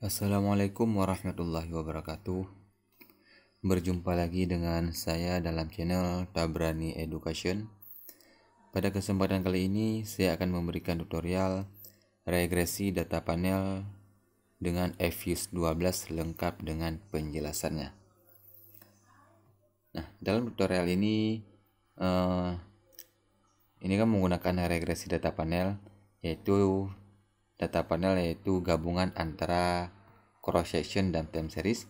Assalamualaikum warahmatullahi wabarakatuh Berjumpa lagi dengan saya dalam channel Tabrani Education Pada kesempatan kali ini saya akan memberikan tutorial regresi data panel dengan EFIS 12 lengkap dengan penjelasannya Nah dalam tutorial ini uh, ini kan menggunakan regresi data panel yaitu data panel yaitu gabungan antara cross section dan time series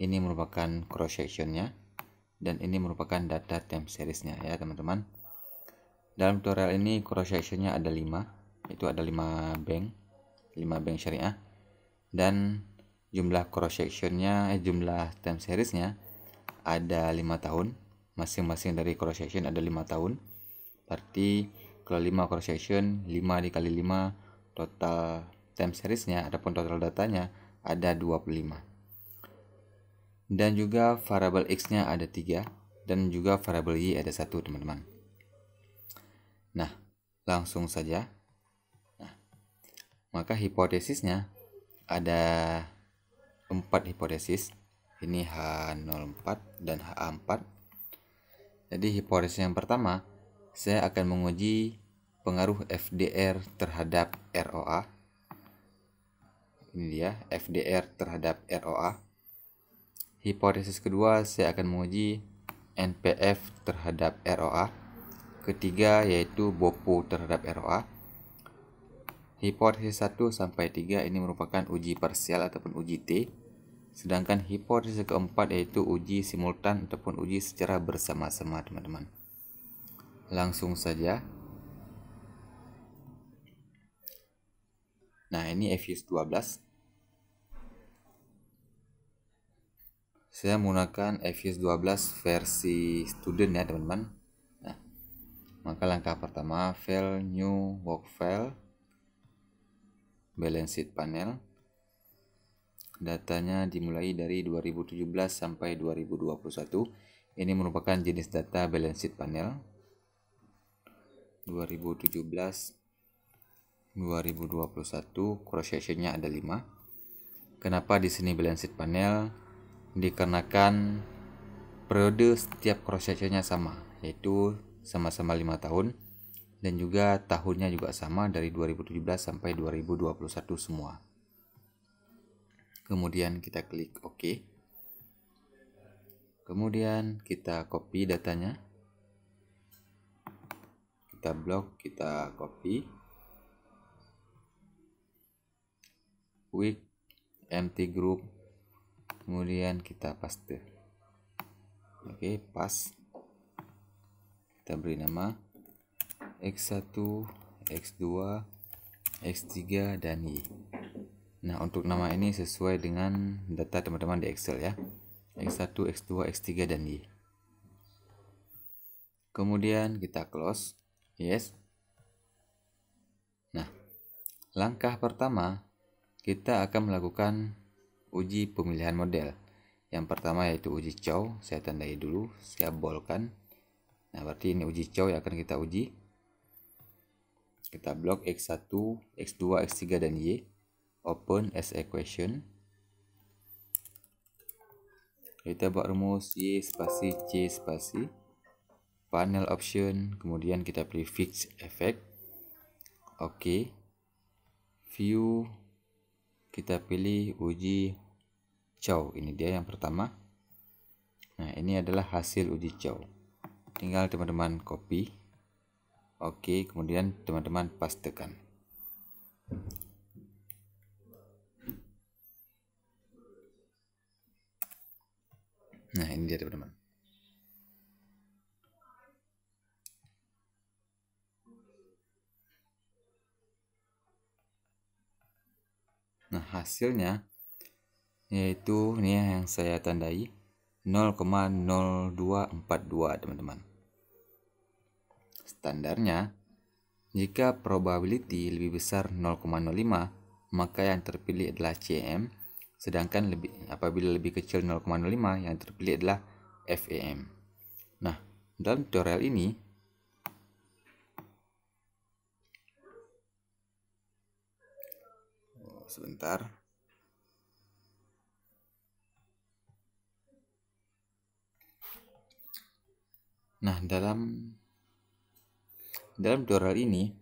ini merupakan cross sectionnya dan ini merupakan data time seriesnya ya teman-teman dalam tutorial ini cross sectionnya ada 5 itu ada 5 bank 5 bank syariah dan jumlah cross sectionnya eh, jumlah time seriesnya ada 5 tahun masing-masing dari cross section ada 5 tahun berarti kalau 5 cross section 5 dikali 5 total time seriesnya ataupun total datanya ada 25 dan juga variable x-nya ada 3 dan juga variable y ada 1 teman-teman. Nah, langsung saja. Nah, maka hipotesisnya ada 4 hipotesis. Ini H04 dan h 4 Jadi hipotesis yang pertama, saya akan menguji pengaruh FDR terhadap ROA. Ini dia, FDR terhadap ROA. Hipotesis kedua, saya akan menguji NPF terhadap ROA. Ketiga, yaitu BOPO terhadap ROA. Hipotesis 1 sampai 3 ini merupakan uji parsial ataupun uji T. Sedangkan hipotesis keempat yaitu uji simultan ataupun uji secara bersama-sama, teman-teman. Langsung saja, Nah, ini Evius 12. Saya menggunakan Evius 12 versi student ya, teman-teman. Nah, maka langkah pertama file new work file balance sheet panel. Datanya dimulai dari 2017 sampai 2021. Ini merupakan jenis data balance sheet panel. 2017 2021 cross sectionnya ada 5 kenapa di sini sheet panel dikarenakan periode setiap cross sectionnya sama yaitu sama-sama 5 tahun dan juga tahunnya juga sama dari 2017 sampai 2021 semua kemudian kita klik OK kemudian kita copy datanya kita blok kita copy week empty group kemudian kita paste oke okay, pas kita beri nama x1 x2 x3 dan y nah untuk nama ini sesuai dengan data teman-teman di excel ya x1 x2 x3 dan y kemudian kita close yes nah langkah pertama kita akan melakukan uji pemilihan model. Yang pertama yaitu uji cow, saya tandai dulu, saya bolkan. Nah, berarti ini uji cow yang akan kita uji. Kita blok X1, X2, X3, dan Y. Open as equation. Kita buat rumus Y spasi C spasi. Panel option, kemudian kita pilih fix effect. Oke. Okay. View kita pilih uji cow ini dia yang pertama nah ini adalah hasil uji cow tinggal teman-teman copy oke kemudian teman-teman pastekan nah ini dia teman-teman Nah, hasilnya yaitu ini ya yang saya tandai 0,0242, teman-teman. Standarnya jika probability lebih besar 0,05, maka yang terpilih adalah CM, sedangkan lebih apabila lebih kecil 0,05 yang terpilih adalah FEM. Nah, dalam tutorial ini sebentar. Nah, dalam dalam tutorial ini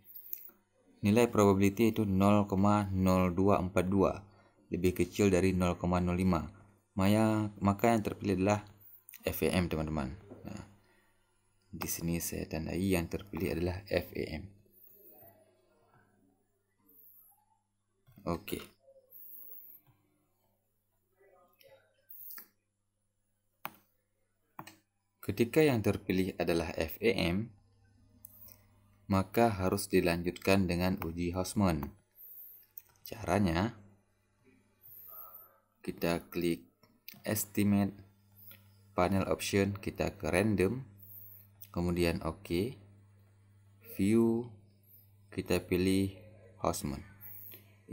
nilai probability itu 0,0242, lebih kecil dari 0,05. Maya, maka yang terpilih adalah FAM teman-teman. Nah, di sini saya tandai yang terpilih adalah FAM Oke. Ketika yang terpilih adalah FEM, maka harus dilanjutkan dengan uji Hausman. Caranya, kita klik estimate panel option, kita ke random, kemudian OK, view, kita pilih Hausman.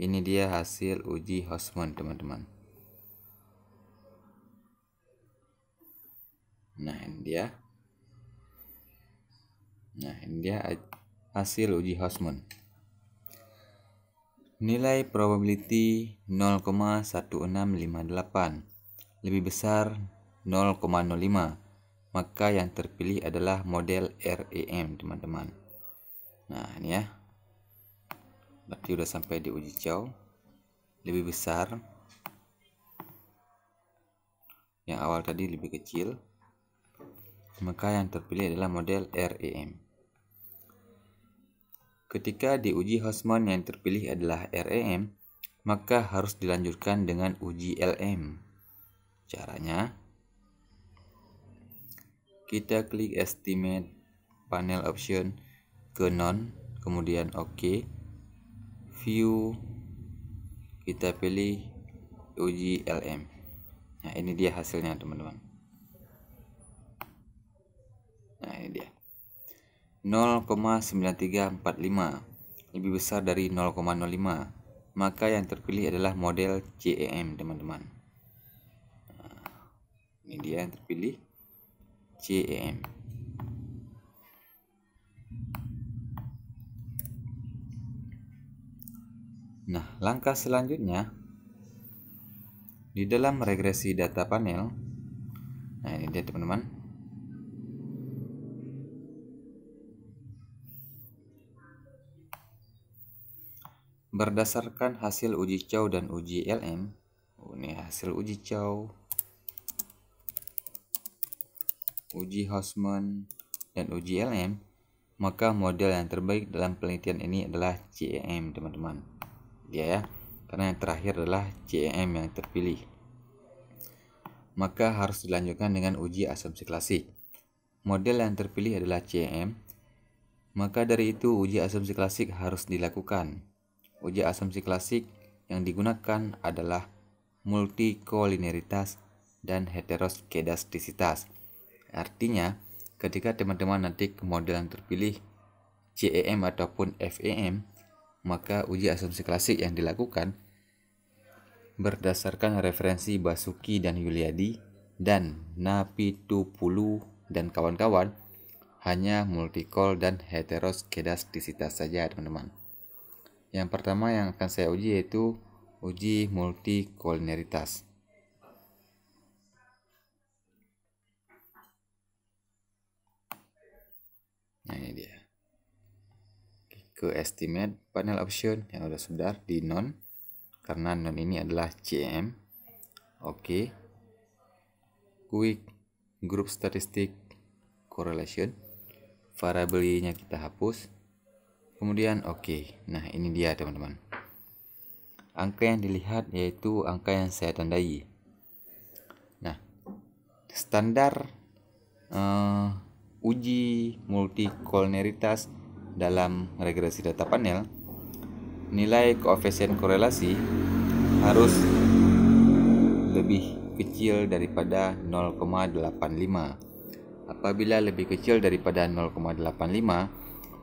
Ini dia hasil uji Hosman, teman-teman. Nah, ini dia. Nah, ini dia hasil uji Hosman. Nilai probability 0,1658 lebih besar 0,05 maka yang terpilih adalah model REM teman-teman nah ini ya berarti udah sampai di uji jauh lebih besar yang awal tadi lebih kecil maka yang terpilih adalah model REM ketika di uji Hausmann yang terpilih adalah REM maka harus dilanjutkan dengan uji LM caranya kita klik estimate panel option ke non kemudian oke OK view kita pilih uji LM nah ini dia hasilnya teman-teman nah ini dia 0,9345 lebih besar dari 0,05 maka yang terpilih adalah model CEM teman-teman nah, ini dia yang terpilih CEM Nah, langkah selanjutnya di dalam regresi data panel. Nah, ini dia teman-teman. Berdasarkan hasil uji CAW dan uji LM, oh, ini hasil uji CAW, uji Hosman, dan uji LM, maka model yang terbaik dalam penelitian ini adalah CEM, teman-teman dia ya karena yang terakhir adalah CEM yang terpilih maka harus dilanjutkan dengan uji asumsi klasik model yang terpilih adalah CEM maka dari itu uji asumsi klasik harus dilakukan uji asumsi klasik yang digunakan adalah multikolineritas dan heteroskedastisitas artinya ketika teman-teman nanti ke model yang terpilih CEM ataupun FEM maka uji asumsi klasik yang dilakukan berdasarkan referensi Basuki dan Yuliadi dan Napi Tupulu dan kawan-kawan hanya multikol dan heteroskedastisitas saja teman-teman. Yang pertama yang akan saya uji yaitu uji multikolineritas. Nah ini dia ke estimate panel option yang sudah sudah di non karena non ini adalah CM oke okay. quick group statistic correlation variabelnya kita hapus kemudian oke okay. nah ini dia teman-teman angka yang dilihat yaitu angka yang saya tandai nah standar uh, uji multikolineritas dalam regresi data panel, nilai koefisien korelasi harus lebih kecil daripada 0,85. Apabila lebih kecil daripada 0,85,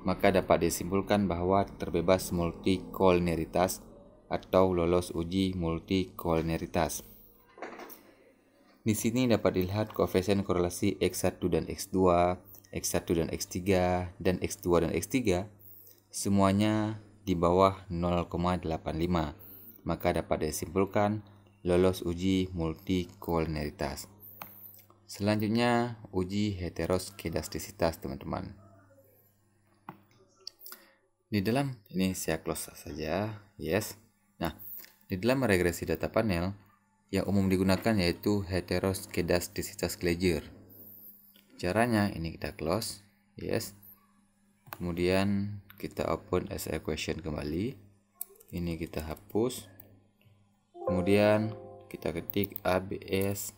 maka dapat disimpulkan bahwa terbebas multikolineritas atau lolos uji multikolineritas. Di sini dapat dilihat koefisien korelasi X1 dan X2, X1 dan X3 dan X2 dan X3 semuanya di bawah 0,85 maka dapat disimpulkan lolos uji multikolineritas. Selanjutnya uji heteroskedastisitas teman-teman. Di dalam ini saya close saja, yes. Nah, di dalam regresi data panel yang umum digunakan yaitu heteroskedastisitas Glazier Caranya ini kita close, yes. Kemudian kita open as equation kembali. Ini kita hapus. Kemudian kita ketik abs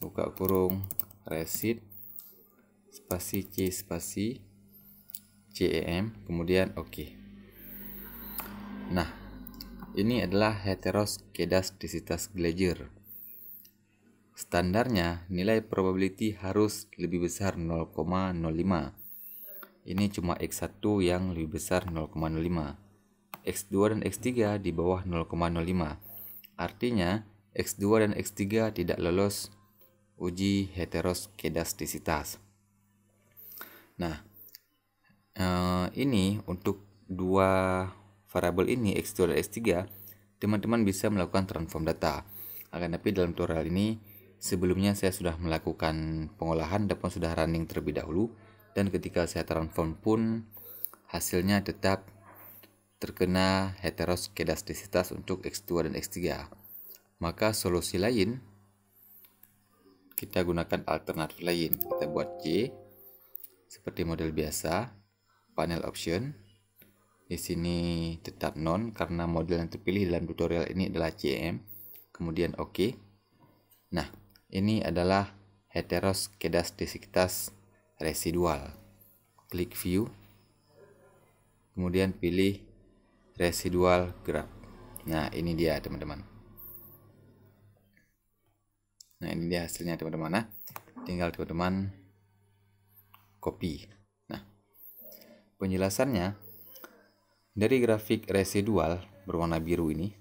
buka kurung resit spasi c spasi cem kemudian oke. Okay. Nah, ini adalah heteroskedastisitas Glazier. Standarnya nilai probability harus lebih besar 0,05. Ini cuma X1 yang lebih besar 0,05. X2 dan X3 di bawah 0,05. Artinya X2 dan X3 tidak lolos uji heteroskedastisitas. Nah, eh, ini untuk dua variabel ini X2 dan X3, teman-teman bisa melakukan transform data. Akan tapi dalam tutorial ini Sebelumnya saya sudah melakukan pengolahan dan sudah running terlebih dahulu dan ketika saya transform pun hasilnya tetap terkena heteroskedastisitas untuk X2 dan X3. Maka solusi lain kita gunakan alternatif lain. Kita buat C seperti model biasa, panel option. Di sini tetap non karena model yang terpilih dalam tutorial ini adalah CM. Kemudian oke. Okay. Nah, ini adalah heteroskedastisitas residual. Klik view, kemudian pilih residual graph. Nah, ini dia teman-teman. Nah, ini dia hasilnya teman-teman. Nah, tinggal teman-teman copy. Nah, penjelasannya dari grafik residual berwarna biru ini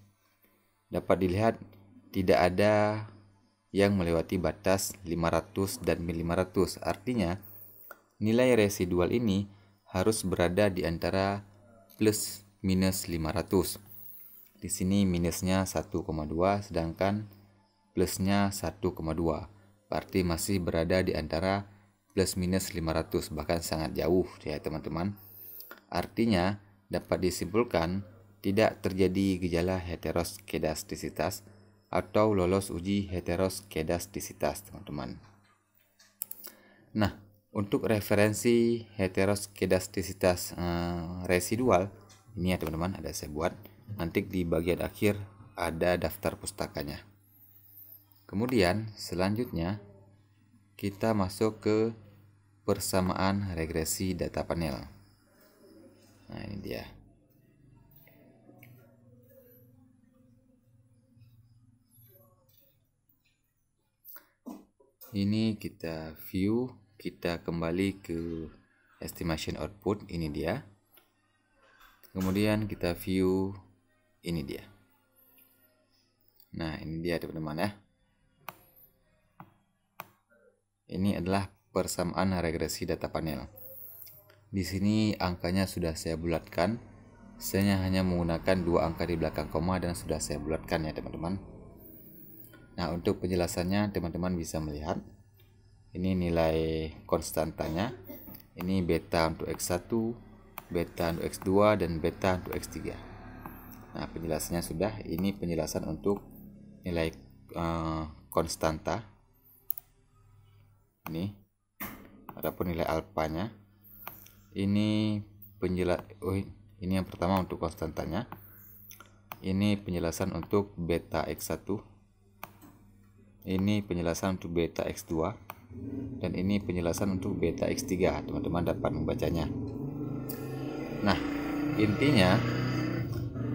dapat dilihat tidak ada yang melewati batas 500 dan 1500. Artinya, nilai residual ini harus berada di antara plus minus 500. Di sini minusnya 1,2 sedangkan plusnya 1,2. Berarti masih berada di antara plus minus 500 bahkan sangat jauh ya teman-teman. Artinya dapat disimpulkan tidak terjadi gejala heteroskedastisitas atau lolos uji heteroskedastisitas teman-teman. Nah, untuk referensi heteroskedastisitas eh, residual ini ya teman-teman ada saya buat. Nanti di bagian akhir ada daftar pustakanya. Kemudian selanjutnya kita masuk ke persamaan regresi data panel. Nah, ini dia. ini kita view kita kembali ke estimation output ini dia kemudian kita view ini dia nah ini dia teman-teman ya ini adalah persamaan regresi data panel di sini angkanya sudah saya bulatkan saya hanya menggunakan dua angka di belakang koma dan sudah saya bulatkan ya teman-teman Nah, untuk penjelasannya teman-teman bisa melihat ini nilai konstantanya. Ini beta untuk X1, beta untuk X2 dan beta untuk X3. Nah, penjelasannya sudah. Ini penjelasan untuk nilai uh, konstanta. Ini adapun nilai alpanya Ini penjelas oh, ini yang pertama untuk konstantanya. Ini penjelasan untuk beta X1 ini penjelasan untuk beta X2 dan ini penjelasan untuk beta X3 teman-teman dapat membacanya nah intinya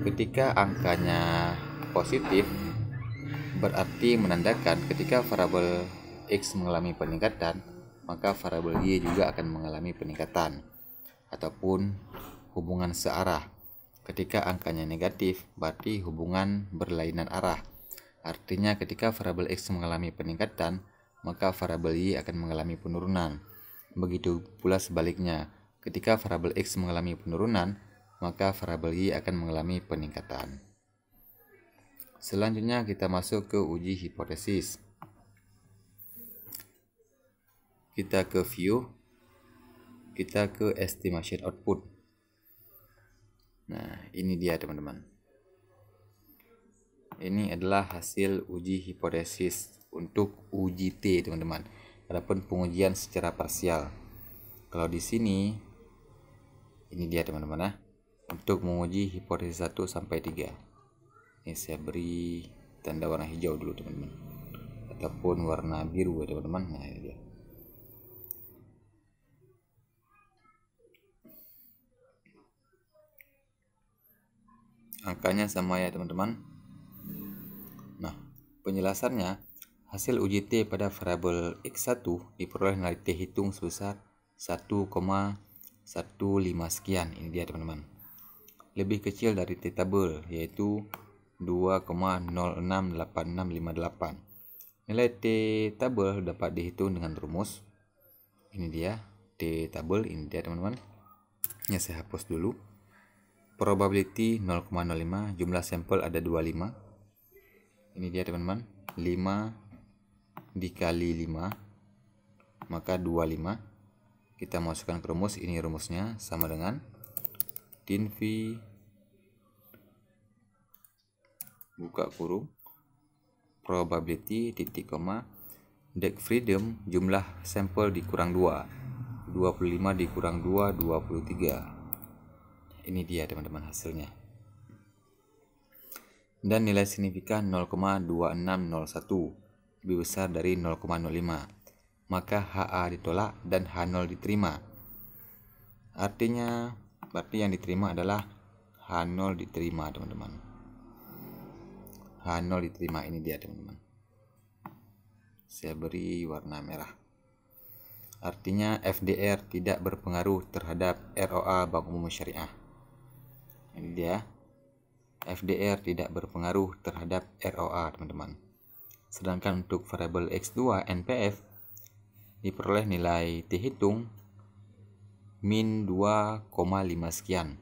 ketika angkanya positif berarti menandakan ketika variabel X mengalami peningkatan maka variabel Y juga akan mengalami peningkatan ataupun hubungan searah ketika angkanya negatif berarti hubungan berlainan arah Artinya ketika variabel X mengalami peningkatan, maka variabel Y akan mengalami penurunan. Begitu pula sebaliknya, ketika variabel X mengalami penurunan, maka variabel Y akan mengalami peningkatan. Selanjutnya kita masuk ke uji hipotesis. Kita ke view, kita ke estimation output. Nah, ini dia teman-teman ini adalah hasil uji hipotesis untuk UJT teman-teman. Adapun pengujian secara parsial. Kalau di sini ini dia teman-teman ya. Untuk menguji hipotesis 1 sampai 3. Ini saya beri tanda warna hijau dulu teman-teman. Ataupun warna biru ya teman-teman. Nah, ini dia. Angkanya sama ya teman-teman Penjelasannya, hasil uji T pada variabel X1 diperoleh nilai T hitung sebesar 1,15 sekian. Ini dia teman-teman. Lebih kecil dari T tabel yaitu 2,068658. Nilai T tabel dapat dihitung dengan rumus. Ini dia T tabel ini dia teman-teman. Nya saya hapus dulu. Probability 0,05, jumlah sampel ada 25 ini dia teman-teman 5 dikali 5 maka 25 kita masukkan ke rumus ini rumusnya sama dengan v buka kurung probability titik koma deck freedom jumlah sampel dikurang 2 25 dikurang 2 23 ini dia teman-teman hasilnya dan nilai signifikan 0,2601 lebih besar dari 0,05 maka HA ditolak dan H0 diterima artinya berarti yang diterima adalah H0 diterima teman-teman H0 diterima ini dia teman-teman saya beri warna merah artinya FDR tidak berpengaruh terhadap ROA Bank Umum Syariah ini dia FDR tidak berpengaruh terhadap ROA, teman-teman. Sedangkan untuk variable X2 NPF diperoleh nilai T hitung min 2,5 sekian.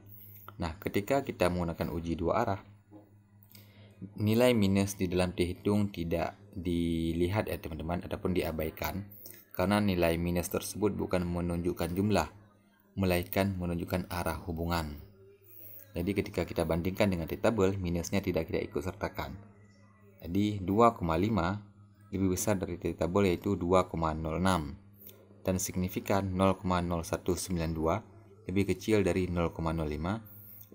Nah, ketika kita menggunakan uji dua arah, nilai minus di dalam T hitung tidak dilihat ya teman-teman ataupun diabaikan karena nilai minus tersebut bukan menunjukkan jumlah melainkan menunjukkan arah hubungan. Jadi ketika kita bandingkan dengan table minusnya tidak kita ikut sertakan. Jadi 2,5 lebih besar dari table yaitu 2,06 dan signifikan 0,0192 lebih kecil dari 0,05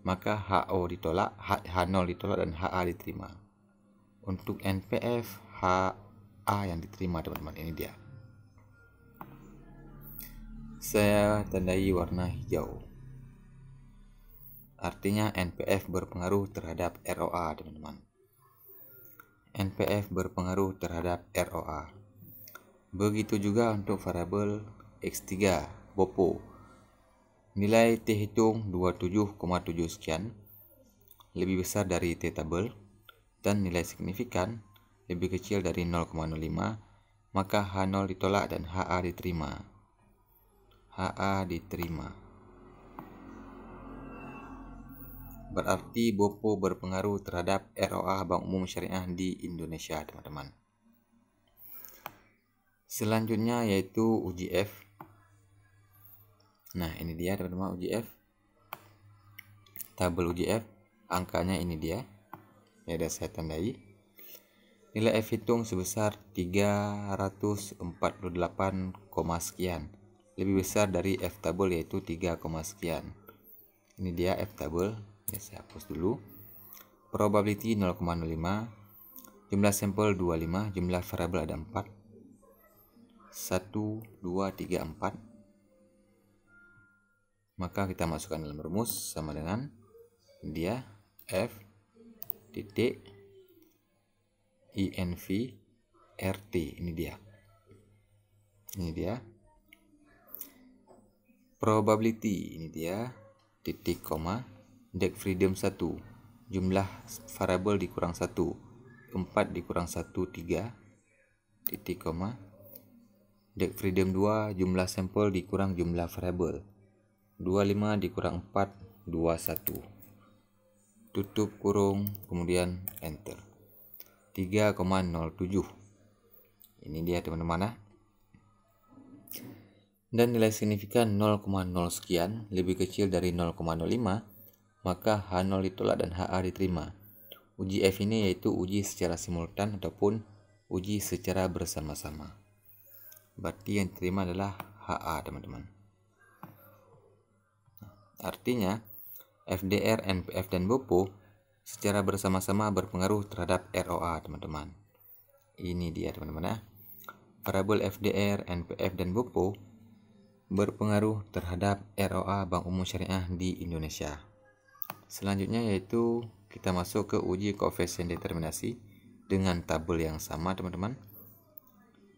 maka HO ditolak, H0 ditolak dan HA diterima. Untuk NPF HA yang diterima teman-teman ini dia. Saya tandai warna hijau. Artinya NPF berpengaruh terhadap ROA, teman-teman. NPF berpengaruh terhadap ROA. Begitu juga untuk variabel X3 BOPO. Nilai T hitung 27,7 sekian, lebih besar dari T tabel dan nilai signifikan lebih kecil dari 0,05, maka H0 ditolak dan HA diterima. HA diterima. berarti Bopo berpengaruh terhadap ROA Bank Umum Syariah di Indonesia, teman-teman. Selanjutnya yaitu UJF. Nah, ini dia teman-teman UJF. Tabel UJF, angkanya ini dia. Ya, ada saya tandai. Nilai F hitung sebesar 348, sekian. Lebih besar dari F tabel yaitu 3, sekian. Ini dia F tabel ya saya hapus dulu probability 0,05 jumlah sampel 25 jumlah variabel ada 4 1 2 3 4 maka kita masukkan dalam rumus sama dengan dia f titik inv rt ini dia ini dia probability ini dia titik koma deck freedom 1. Jumlah variable dikurang 1. 4 dikurang 1 3 titik koma. Dek freedom 2 jumlah sampel dikurang jumlah variable 25 dikurang 4 21. Tutup kurung kemudian enter. 3,07. Ini dia teman-teman nah. Dan nilai signifikan 0,0 sekian lebih kecil dari 0,05 maka H0 ditolak dan HA diterima. Uji F ini yaitu uji secara simultan ataupun uji secara bersama-sama. Berarti yang diterima adalah HA, teman-teman. Artinya, FDR, NPF, dan BOPO secara bersama-sama berpengaruh terhadap ROA, teman-teman. Ini dia, teman-teman ya. parabel FDR, NPF, dan BOPO berpengaruh terhadap ROA Bank Umum Syariah di Indonesia. Selanjutnya yaitu kita masuk ke uji koefisien determinasi dengan tabel yang sama teman-teman.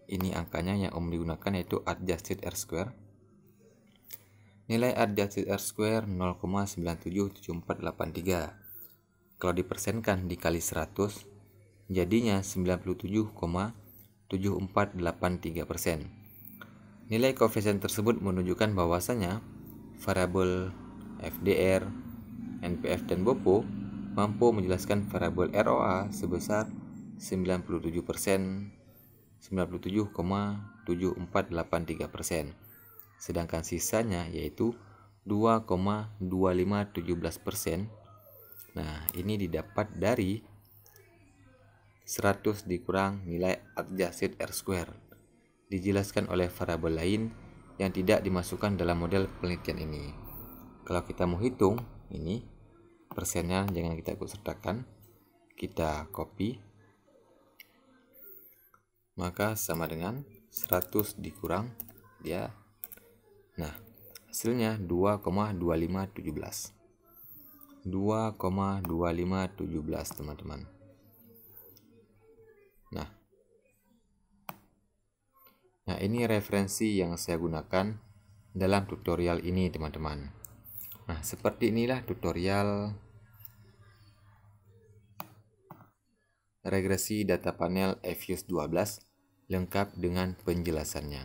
Ini angkanya yang umum digunakan yaitu adjusted R square. Nilai adjusted R square 0,977483. Kalau dipersenkan dikali 100 jadinya 97,7483 Nilai koefisien tersebut menunjukkan bahwasanya variabel FDR NPF dan BOPO mampu menjelaskan variabel ROA sebesar 97 persen 97,7483 sedangkan sisanya yaitu 2,2517 persen. Nah, ini didapat dari 100 dikurang nilai adjusted R square. Dijelaskan oleh variabel lain yang tidak dimasukkan dalam model penelitian ini. Kalau kita mau hitung, ini persennya jangan kita ikut sertakan kita copy maka sama dengan 100 dikurang dia ya. nah hasilnya 2,2517 2,2517 teman-teman nah nah ini referensi yang saya gunakan dalam tutorial ini teman-teman nah seperti inilah tutorial regresi data panel EFIUS 12 lengkap dengan penjelasannya.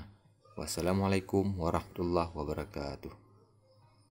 Wassalamualaikum warahmatullahi wabarakatuh.